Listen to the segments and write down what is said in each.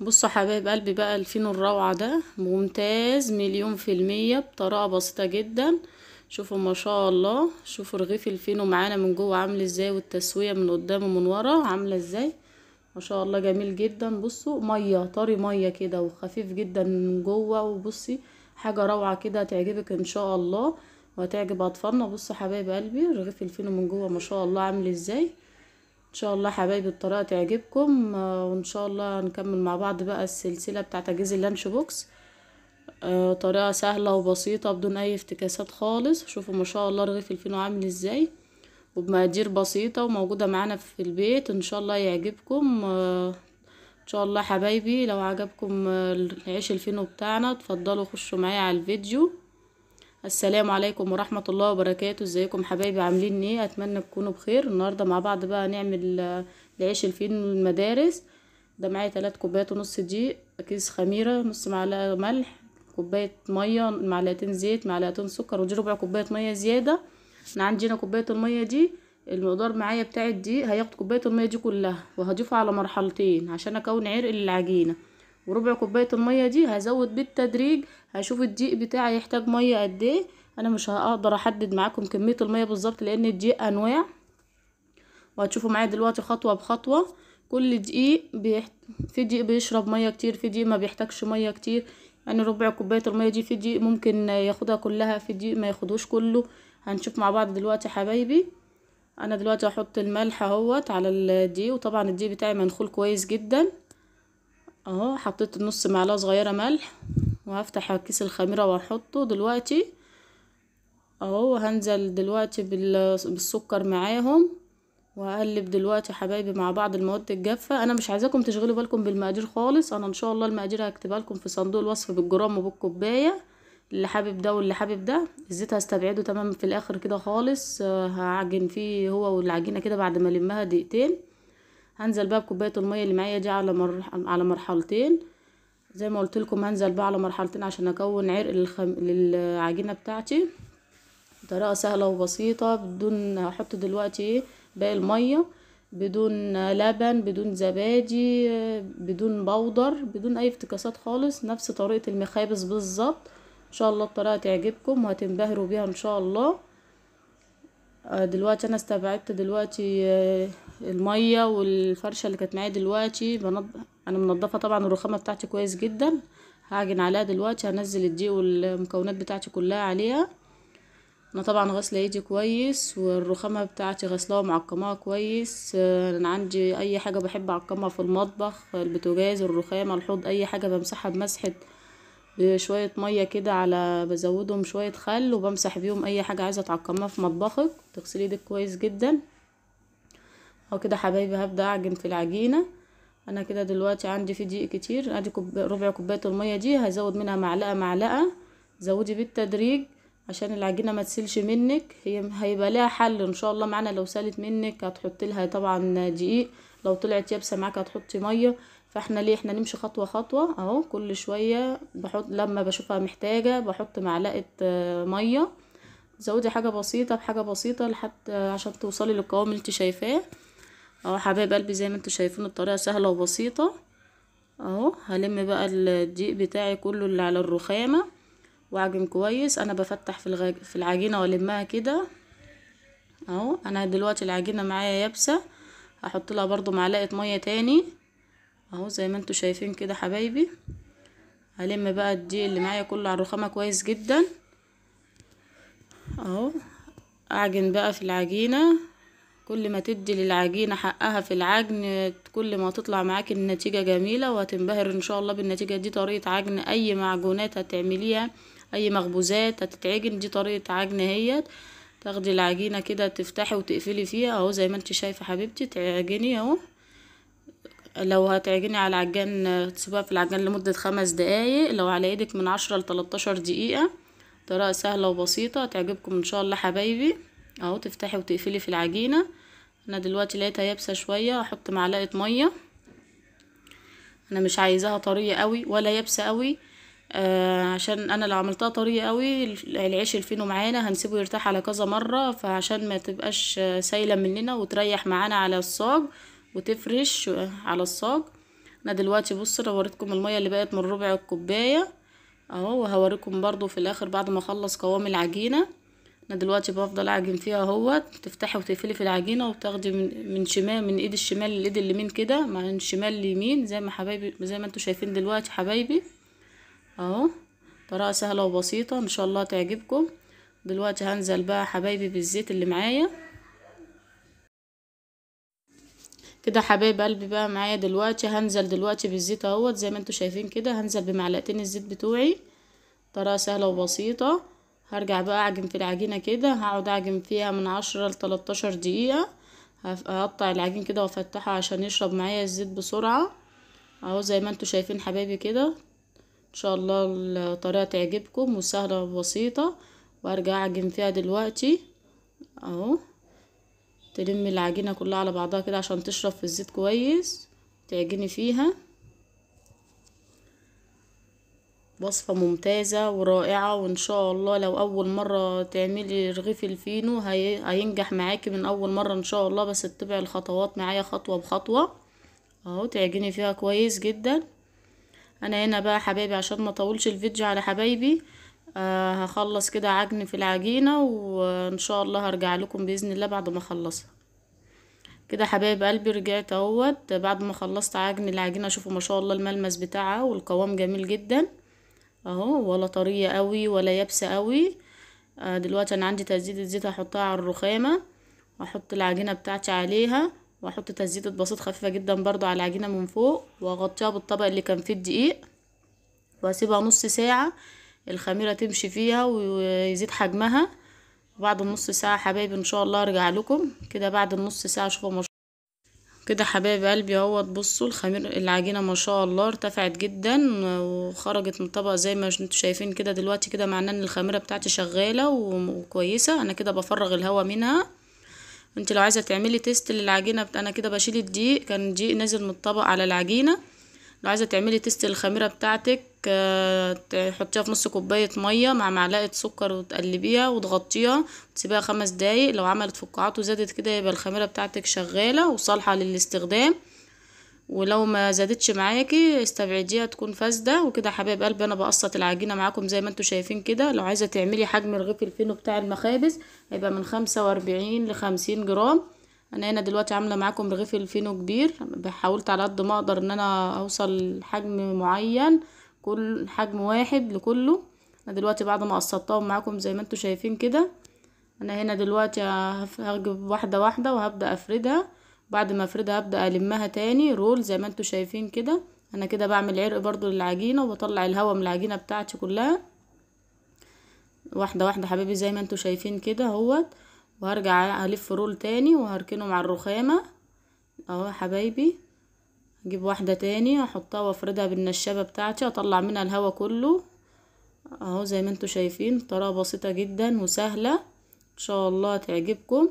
بصوا حبايب قلبي بقى الفينو الروعة ده ممتاز مليون في المية بطريقة بسيطة جدا شوفوا ما شاء الله شوفوا رغيف الفينو معانا من جوه عامل ازاي والتسوية من قدام ومن ورا عاملة ازاي ما شاء الله جميل جدا بصوا مية طري مية كده وخفيف جدا من جوه وبصي حاجة روعة كده هتعجبك ان شاء الله وهتعجب اطفالنا بصوا حبايب قلبي رغيف الفينو من جوه ما شاء الله عامل ازاي ان شاء الله حبايبي الطريقه تعجبكم آه، وان شاء الله هنكمل مع بعض بقى السلسله بتاعه تجهيز اللانش بوكس آه، طريقه سهله وبسيطه بدون اي افتكاسات خالص شوفوا ما شاء الله رغيف الفينو عامل ازاي وبمقادير بسيطه وموجوده معانا في البيت ان شاء الله يعجبكم آه، ان شاء الله حبايبي لو عجبكم العيش الفينو بتاعنا اتفضلوا خشوا معايا على الفيديو السلام عليكم ورحمة الله وبركاته ازيكم حبايبي عاملين ايه اتمنى تكونوا بخير النهاردة مع بعض بقى نعمل آه، العيش الفين المدارس ده معايا تلات كوبايات ونص دي كيس خميرة نص معلقة ملح كوباية مية معلقتين زيت معلقتين سكر ودي ربع كوباية مية زيادة انا عندي هنا كوباية المية دي المقدار معايا بتاع الدقيق هياخد كوباية المية دي كلها وهضيفها على مرحلتين عشان اكون عرق للعجينة وربع كوبايه الميه دي هزود بالتدريج هشوف الضيق بتاعي يحتاج ميه قد ايه انا مش هقدر احدد معاكم كميه الميه بالظبط لان الضيق انواع وهتشوفوا معايا دلوقتي خطوه بخطوه كل دقيق بيحت... في دقيق بيشرب ميه كتير في دقيق ما بيحتاجش ميه كتير يعني ربع كوبايه الميه دي في دقيق ممكن ياخدها كلها في دقيق ما ياخدوش كله هنشوف مع بعض دلوقتي حبايبي انا دلوقتي هحط الملح اهوت على الدقيق وطبعا الدقيق بتاعي منخول كويس جدا اهو حطيت نص معلقه صغيره ملح وهفتح كيس الخميره واحطه دلوقتي اهو هنزل دلوقتي بالسكر معاهم وهقلب دلوقتي حبايبي مع بعض المواد الجافه انا مش عايزاكم تشغلوا بالكم بالمقادير خالص انا ان شاء الله المقادير هكتبها لكم في صندوق الوصف بالجرام وبالكوبايه اللي حابب ده واللي حابب ده الزيت هستبعده تمام في الاخر كده خالص آه، هعجن فيه هو والعجينه كده بعد ما المها دقيقتين هنزل بقى بكوبايه الميه اللي معايا دي على مر... على مرحلتين زي ما قلت لكم هنزل بقى على مرحلتين عشان اكون عرق للخم... للعجينه بتاعتي بطريقه سهله وبسيطه بدون هحط دلوقتي ايه باقي الميه بدون لبن بدون زبادي بدون بودر بدون اي افتكاسات خالص نفس طريقه المخابز بالظبط ان شاء الله الطريقه تعجبكم وهتنبهروا بيها ان شاء الله آه، دلوقتي انا استبعدت دلوقتي آه، الميه والفرشه اللي كانت معايا دلوقتي بنض... انا منضفه طبعا الرخامه بتاعتي كويس جدا هعجن عليها دلوقتي هنزل الدقيق والمكونات بتاعتي كلها عليها انا طبعا غسله ايدي كويس والرخامه بتاعتي غسلاها ومعقماها كويس آه، انا عندي اي حاجه بحب اعقمها في المطبخ البوتاجاز الرخامه الحوض اي حاجه بمسحها بمسحه بشوية مية كده على بزودهم شوية خل وبمسح بيهم اي حاجة عايزة اتعقمها في مطبخك تغسلي ايدك كويس جدا اهو كده حبايبي هبدأ اعجن في العجينة انا كده دلوقتي عندي في دقيق كتير ادي كوب... ربع كوباية المية دي هزود منها معلقة معلقة زودي بالتدريج عشان العجينه ما تسيلش منك هي هيبقى لها حل ان شاء الله معانا لو سالت منك هتحط لها طبعا دقيق لو طلعت يابسه معك هتحطي ميه فاحنا ليه احنا نمشي خطوة خطوة اهو كل شوية بحط لما بشوفها محتاجة بحط معلقة آه، مية زودي حاجة بسيطة بحاجة بسيطة لحد آه، عشان توصلي للقوام اللي انت شايفاه اهو حبايب قلبي زي ما انتوا شايفين الطريقة سهلة وبسيطة اهو هلم بقى الدقيق بتاعي كله اللي على الرخامة واعجن كويس انا بفتح في, في العجينة والمها كده اهو انا دلوقتي العجينة معايا يابسة هحط لها برده معلقة مية تاني اهو زي ما انتوا شايفين كده حبايبي هلم بقى الدقيق اللي معايا كله على الرخامه كويس جدا اهو اعجن بقى في العجينه كل ما تدي للعجينه حقها في العجن كل ما تطلع معاك النتيجه جميله وهتنبهر ان شاء الله بالنتيجه دي طريقه عجن اي معجونات هتعمليها اي مخبوزات هتتعجن دي طريقه عجن اهيت تاخدي العجينه كده تفتحي وتقفلي فيها اهو زي ما انت شايفه حبيبتي تعجني اهو لو هتعجني على العجان تسيبها في العجان لمدة خمس دقايق لو على ايدك من عشرة لتلاتاشر دقيقة طريقة سهلة وبسيطة هتعجبكم ان شاء الله حبايبي اهو تفتحي وتقفلي في العجينة انا دلوقتي لقيتها يابسة شوية هحط معلقة مية انا مش عايزاها طرية قوي ولا يابسة قوي آه عشان انا لو عملتها طريه قوي العيش الفينو معانا هنسيبه يرتاح على كذا مره فعشان ما تبقاش سايله مننا وتريح معانا على الصاج وتفرش على الصاج انا دلوقتي بص انا وريتكم الميه اللي بقت من ربع الكوبايه اهو وهوريكم برضو في الاخر بعد ما اخلص قوام العجينه انا دلوقتي بفضل اعجن فيها اهوت تفتحي وتقفلي في العجينه وتاخدي من من شمال من ايد الشمال للايد اليمين كده مع الشمال اليمين زي ما حبايبي زي ما انتم شايفين دلوقتي حبايبي اهو طريقه سهله وبسيطه ان شاء الله تعجبكم دلوقتي هنزل بقى حبايبي بالزيت اللي معايا كده حبايب قلبي بقى معايا دلوقتي هنزل دلوقتي بالزيت اهوت زي ما انتوا شايفين كده هنزل بمعلقتين الزيت بتوعي طريقه سهله وبسيطه هرجع بقى اعجن في العجينه كده هقعد اعجن فيها من عشرة لتلاتاشر دقيقه هقطع العجين كده وافتحه عشان يشرب معايا الزيت بسرعه اهو زي ما انتوا شايفين حبايبي كده ان شاء الله الطريقه تعجبكم وسهله وبسيطه وارجع اعجن فيها دلوقتي اهو تلم العجينة كلها على بعضها كده عشان تشرب في الزيت كويس تعجني فيها وصفة ممتازة ورائعة وان شاء الله لو اول مرة تعملي رغيف الفينو هينجح معاكي من اول مرة ان شاء الله بس اتبعي الخطوات معايا خطوة بخطوة اهو تعجني فيها كويس جدا انا هنا بقى حبايبي عشان ما اطولش الفيديو على حبايبي آه هخلص كده عجن في العجينة وان شاء الله هرجع لكم بإذن الله بعد ما اخلصها كده حبايب قلبي رجعت اهوت بعد ما خلصت عجن العجينة شوفوا ما شاء الله الملمس بتاعها والقوام جميل جدا اهو ولا طرية قوي ولا يابسة قوي آه دلوقتي انا عندي تزيد زيت هحطها على الرخامة واحط العجينة بتاعتي عليها واحط تزيد بسيط خفيفة جدا برضو على العجينة من فوق واغطيها بالطبق اللي كان فيه الدقيق واسيبها نص ساعة الخميرة تمشي فيها ويزيد حجمها بعد النص ساعة حبايبي ان شاء الله ارجع لكم كده بعد النص ساعة شوفوا ما كده حبايب قلبي اهوت بصوا الخميرة العجينة ما شاء الله ارتفعت جدا وخرجت من الطبق زي ما انتوا شايفين كده دلوقتي كده معناه ان الخميرة بتاعتي شغالة وكويسة انا كده بفرغ الهواء منها انت لو عايزة تعملي تيست للعجينة انا كده بشيل الدقيق كان الدقيق نازل من الطبق على العجينة لو عايزة تعملي تيست للخميرة بتاعتك آه، تحطيها في نص كوبايه ميه مع معلقه سكر وتقلبيها وتغطيها وتسيبيها خمس دقايق لو عملت فقاعات وزادت كده يبقى الخميره بتاعتك شغاله وصالحه للاستخدام ولو ما زادتش معاكي استبعديها تكون فاسده وكده حبايب قلبي انا بقسط العجينه معاكم زي ما انتم شايفين كده لو عايزه تعملي حجم رغيف الفينو بتاع المخابز هيبقى من خمسة واربعين لخمسين جرام انا هنا دلوقتي عامله معاكم رغيف الفينو كبير حاولت على قد ما اقدر ان انا اوصل لحجم معين كل حجم واحد لكله انا دلوقتي بعد ما قسطتهم معاكم زي ما انتوا شايفين كده انا هنا دلوقتي هجيب واحده واحده وهبدا افردها بعد ما افردها هبدا المها تاني رول زي ما انتوا شايفين كده انا كده بعمل عرق برضو للعجينه وبطلع الهواء من العجينه بتاعتي كلها واحده واحده حبيبي زي ما انتوا شايفين كده اهوت وهرجع الف رول تاني وهركنه مع الرخامه اهو يا حبايبي اجيب واحدة تاني احطها وافردها بالنشابة بتاعتي اطلع منها الهوا كله اهو زي ما انتوا شايفين طريقة بسيطة جدا وسهلة ان شاء الله تعجبكم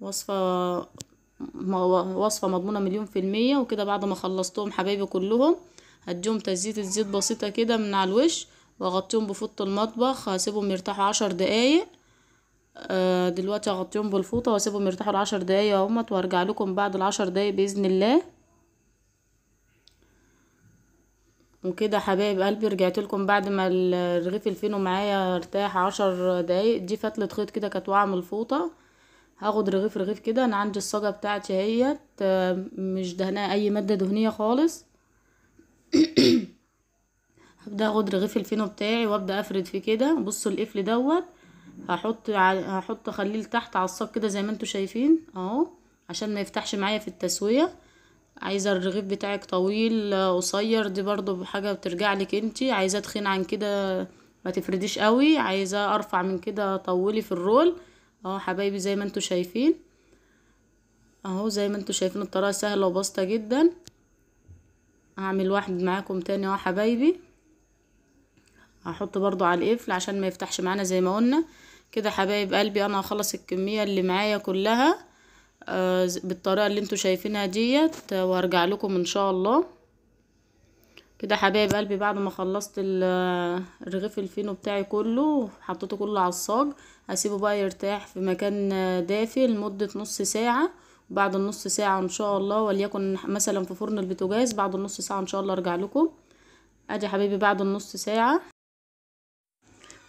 وصفة وصفة مضمونة مليون في المية وكده بعد ما خلصتهم حبايبي كلهم هديهم تزييت زيت بسيطة كده من على الوش واغطيهم بفوطة المطبخ هسيبهم يرتاحوا عشر دقايق آه دلوقتي هغطيهم بالفوطة واسيبهم يرتاحوا العشر دقايق اهوت وارجع لكم بعد العشر دقايق بإذن الله وكده حبايب قلبي رجعت لكم بعد ما الرغيف الفينو معايا ارتاح عشر دقايق دي فتله خيط كده كانت واقعه من الفوطه هاخد رغيف رغيف كده انا عندي الصاجه بتاعتي اهيت مش دهناها اي ماده دهنيه خالص هبدا اخد رغيف الفينو بتاعي وابدا افرد فيه كده بصوا القفل دوت هحط هحط خليل لتحت على الصاج كده زي ما انتوا شايفين اهو عشان ما يفتحش معايا في التسويه عايزة الرغيف بتاعك طويل آه، قصير دي برضو حاجة بترجع لك انتي عايزة تخين عن كده ما تفرديش قوي عايزة ارفع من كده طولي في الرول اهو حبايبي زي ما انتوا شايفين اهو زي ما انتوا شايفين الطريقة سهلة وبسيطة جدا هعمل واحد معاكم تاني اهو حبايبي هحط برضو على القفل عشان ما يفتحش معانا زي ما قلنا كده حبايب قلبي انا هخلص الكمية اللي معايا كلها آه، بالطريقة اللي انتوا شايفينها ديت وهرجع لكم ان شاء الله كده حبايب قلبي بعد ما خلصت الرغيف الفينو بتاعي كله حطيته كله على الصاج هسيبه بقى يرتاح في مكان دافي لمدة نص ساعة بعد النص ساعة ان شاء الله وليكن مثلا في فرن البتوجاز بعد النص ساعة ان شاء الله ارجع لكم ادي حبيبي بعد النص ساعة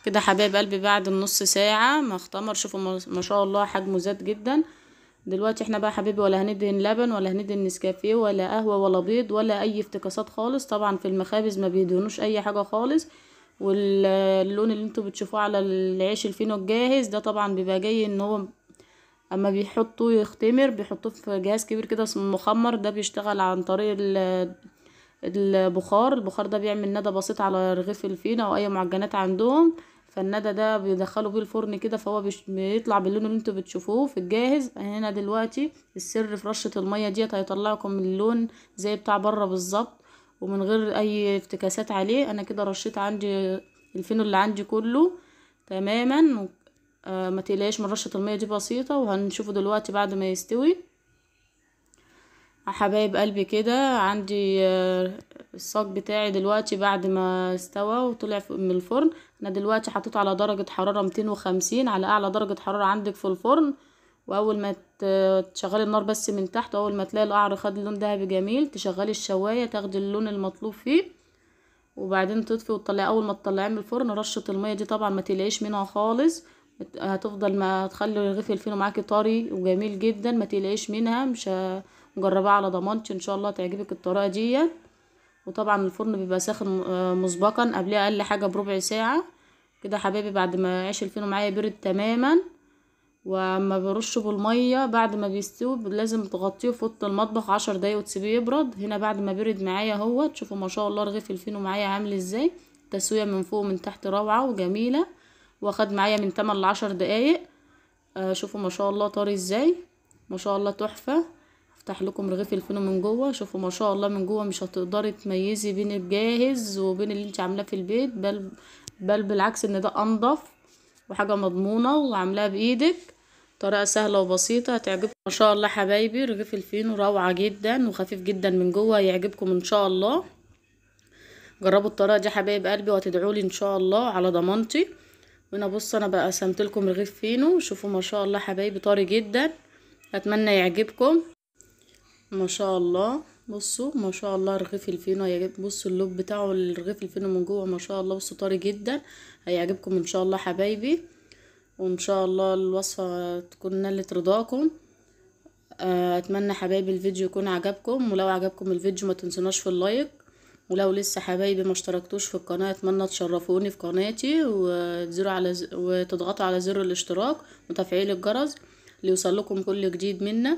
كده حبايب قلبي بعد النص ساعة ما اختمر شوفوا ما شاء الله حجمه زاد جدا دلوقتي احنا بقى حبيبي ولا هندهن لبن ولا هندهن نسكافيه ولا قهوه ولا بيض ولا اي افتكاسات خالص طبعا في المخابز ما بيدهنوش اي حاجه خالص واللون اللي انتوا بتشوفوه على العيش الفينو الجاهز ده طبعا بيبقى جاي ان هو اما بيحطوه يختمر بيحطوه في جهاز كبير كده اسمه مخمر ده بيشتغل عن طريق البخار البخار ده بيعمل ندى بسيط على رغيف الفينو او اي معجنات عندهم فالندى ده بيدخله بيه الفرن كده فهو بيش... بيطلع باللون اللي انتوا بتشوفوه في الجاهز هنا دلوقتي السر في رشه الميه ديت هيطلعكم اللون زي بتاع بره بالظبط ومن غير اي افتكاسات عليه انا كده رشيت عندي الفينو اللي عندي كله تماما آه ما تقلقش من رشه الميه دي بسيطه وهنشوفه دلوقتي بعد ما يستوي حبايب قلبي كده عندي آه، الصاج بتاعي دلوقتي بعد ما استوى وطلع من الفرن انا دلوقتي حطيته على درجة حرارة 250 على اعلى درجة حرارة عندك في الفرن واول ما تشغلي النار بس من تحت واول ما تلاقي القعر خد لون دهبي جميل تشغلي الشواية تاخدي اللون المطلوب فيه وبعدين تطفي وتطلعي اول ما تطلعيه من الفرن رشة المية دي طبعا ما تقلقيش منها خالص هتفضل ما تخلي الغفل فينو معاكي طري وجميل جدا ما تقلقيش منها مش ه... جربها على ضمانتي ان شاء الله تعجبك الطريقه ديت وطبعا الفرن بيبقى ساخن آه، مسبقا قبلها اقل حاجه بربع ساعه كده حبايبي بعد ما عيش الفينو معايا برد تماما واما برشه بالميه بعد ما بيستوي لازم تغطيه في اوضه المطبخ عشر دقايق وتسيبيه يبرد هنا بعد ما برد معايا اهو تشوفوا ما شاء الله رغيف الفينو معايا عامل ازاي تسويه من فوق ومن تحت روعه وجميله واخد معايا من 8 ل 10 دقايق آه، شوفوا ما شاء الله طري ازاي ما شاء الله تحفه افتح لكم رغيف الفينو من جوه شوفوا ما شاء الله من جوه مش هتقدري تميزي بين الجاهز وبين اللي انت عاملاه في البيت بل بل بالعكس ان ده انضف وحاجه مضمونه وعاملاها بايدك طريقه سهله وبسيطه هتعجبكم ما شاء الله حبايبي رغيف الفينو روعه جدا وخفيف جدا من جوه هيعجبكم ان شاء الله جربوا الطريقه دي حبايب قلبي وهتدعوا لي ان شاء الله على ضمانتي وانا بص انا بقى قسمت لكم رغيف فينو شوفوا ما شاء الله حبايبي طري جدا اتمنى يعجبكم ما شاء الله بصوا ما شاء الله رغيف الفينو بصوا اللوب بتاعه الرغيف الفينو من جوه ما شاء الله بصوا طري جدا هيعجبكم ان شاء الله حبايبي وان شاء الله الوصفه تكون نالت رضاكم آه، اتمنى حبايبي الفيديو يكون عجبكم ولو عجبكم الفيديو ما تنسوناش في اللايك ولو لسه حبايبي ما اشتركتوش في القناه اتمنى تشرفوني في قناتي وتزوروا على ز... وتضغطوا على زر الاشتراك وتفعيل الجرس ليوصل لكم كل جديد منا